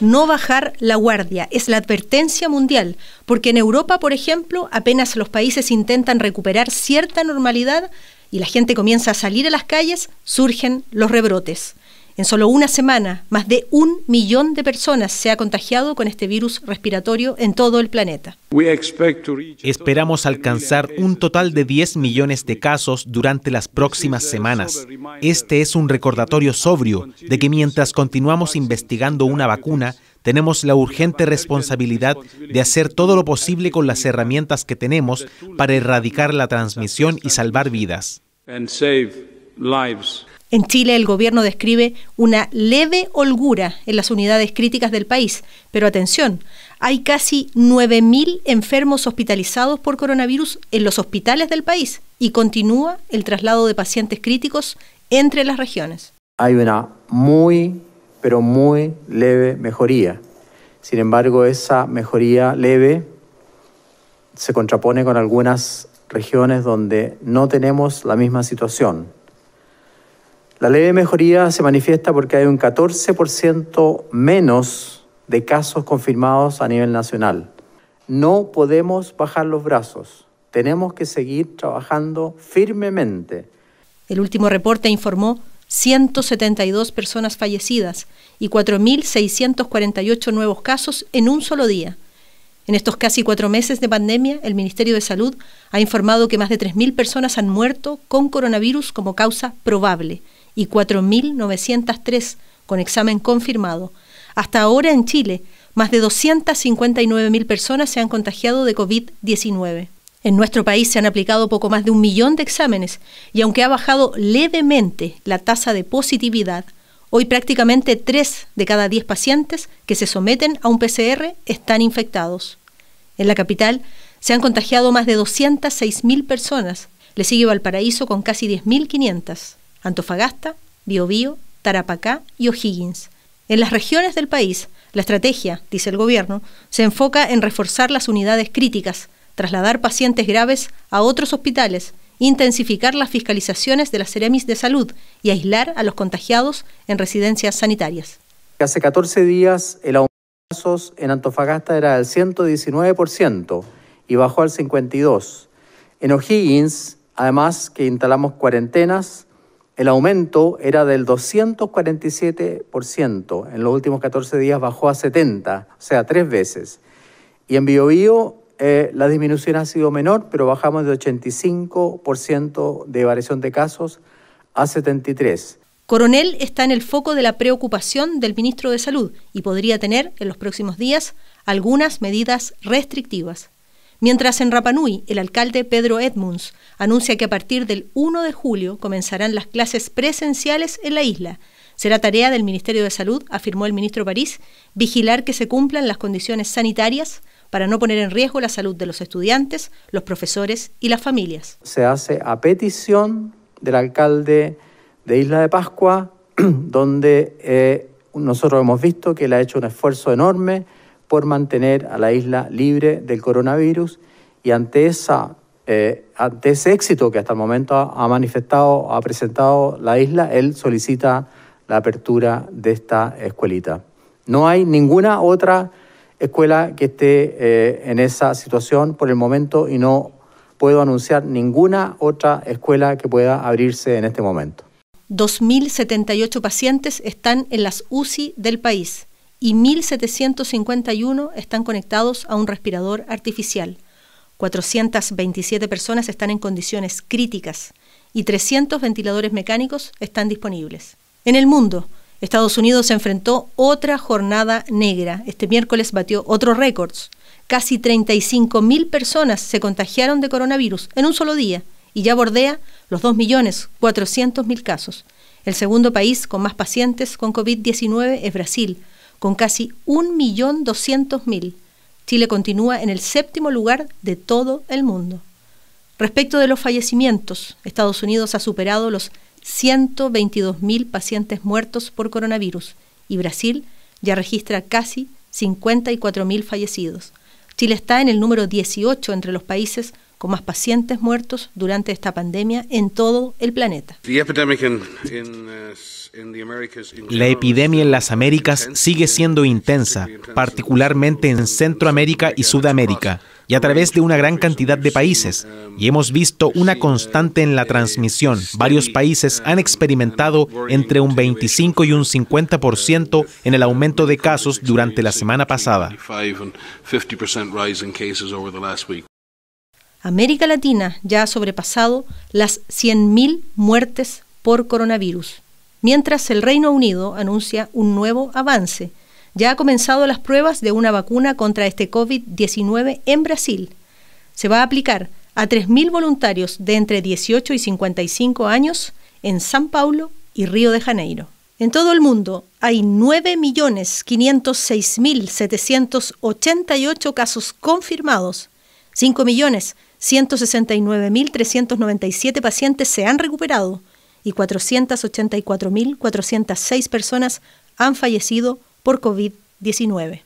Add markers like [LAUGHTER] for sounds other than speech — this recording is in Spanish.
no bajar la guardia, es la advertencia mundial, porque en Europa, por ejemplo, apenas los países intentan recuperar cierta normalidad y la gente comienza a salir a las calles, surgen los rebrotes. En solo una semana, más de un millón de personas se ha contagiado con este virus respiratorio en todo el planeta. Esperamos alcanzar un total de 10 millones de casos durante las próximas semanas. Este es un recordatorio sobrio de que mientras continuamos investigando una vacuna, tenemos la urgente responsabilidad de hacer todo lo posible con las herramientas que tenemos para erradicar la transmisión y salvar vidas. En Chile el gobierno describe una leve holgura en las unidades críticas del país, pero atención, hay casi 9.000 enfermos hospitalizados por coronavirus en los hospitales del país y continúa el traslado de pacientes críticos entre las regiones. Hay una muy, pero muy leve mejoría. Sin embargo, esa mejoría leve se contrapone con algunas regiones donde no tenemos la misma situación. La leve mejoría se manifiesta porque hay un 14% menos de casos confirmados a nivel nacional. No podemos bajar los brazos. Tenemos que seguir trabajando firmemente. El último reporte informó 172 personas fallecidas y 4.648 nuevos casos en un solo día. En estos casi cuatro meses de pandemia, el Ministerio de Salud ha informado que más de 3.000 personas han muerto con coronavirus como causa probable y 4.903 con examen confirmado. Hasta ahora en Chile, más de 259.000 personas se han contagiado de COVID-19. En nuestro país se han aplicado poco más de un millón de exámenes y aunque ha bajado levemente la tasa de positividad, hoy prácticamente 3 de cada 10 pacientes que se someten a un PCR están infectados. En la capital se han contagiado más de 206.000 personas, le sigue Valparaíso con casi 10.500. Antofagasta, Biobío, Tarapacá y O'Higgins. En las regiones del país, la estrategia, dice el gobierno, se enfoca en reforzar las unidades críticas, trasladar pacientes graves a otros hospitales, intensificar las fiscalizaciones de las Ceremis de Salud y aislar a los contagiados en residencias sanitarias. Hace 14 días el aumento de casos en Antofagasta era del 119% y bajó al 52%. En O'Higgins, además que instalamos cuarentenas, el aumento era del 247%, en los últimos 14 días bajó a 70, o sea, tres veces. Y en BioBio eh, la disminución ha sido menor, pero bajamos de 85% de variación de casos a 73. Coronel está en el foco de la preocupación del ministro de Salud y podría tener en los próximos días algunas medidas restrictivas. Mientras en Rapanui, el alcalde Pedro Edmunds anuncia que a partir del 1 de julio comenzarán las clases presenciales en la isla. Será tarea del Ministerio de Salud, afirmó el ministro París, vigilar que se cumplan las condiciones sanitarias para no poner en riesgo la salud de los estudiantes, los profesores y las familias. Se hace a petición del alcalde de Isla de Pascua, [CLEARS THROAT] donde eh, nosotros hemos visto que él ha hecho un esfuerzo enorme por mantener a la isla libre del coronavirus y ante, esa, eh, ante ese éxito que hasta el momento ha manifestado, ha presentado la isla, él solicita la apertura de esta escuelita. No hay ninguna otra escuela que esté eh, en esa situación por el momento y no puedo anunciar ninguna otra escuela que pueda abrirse en este momento. 2.078 pacientes están en las UCI del país y 1.751 están conectados a un respirador artificial. 427 personas están en condiciones críticas y 300 ventiladores mecánicos están disponibles. En el mundo, Estados Unidos se enfrentó otra jornada negra. Este miércoles batió otros récords. Casi 35.000 personas se contagiaron de coronavirus en un solo día y ya bordea los 2.400.000 casos. El segundo país con más pacientes con COVID-19 es Brasil, con casi 1.200.000. Chile continúa en el séptimo lugar de todo el mundo. Respecto de los fallecimientos, Estados Unidos ha superado los 122.000 pacientes muertos por coronavirus y Brasil ya registra casi 54.000 fallecidos. Chile está en el número 18 entre los países con más pacientes muertos durante esta pandemia en todo el planeta. Uh, la epidemia en uh, las Américas sigue siendo intensa, particularmente en Centroamérica y Sudamérica, y a través de una gran cantidad de países, y hemos visto una constante en la eh, transmisión. Varios países um, han experimentado entre un 25 y un 50% en el aumento de casos durante la semana pasada. América Latina ya ha sobrepasado las 100.000 muertes por coronavirus, mientras el Reino Unido anuncia un nuevo avance. Ya ha comenzado las pruebas de una vacuna contra este COVID-19 en Brasil. Se va a aplicar a 3.000 voluntarios de entre 18 y 55 años en San Paulo y Río de Janeiro. En todo el mundo hay 9.506.788 casos confirmados, millones 169.397 pacientes se han recuperado y 484.406 personas han fallecido por COVID-19.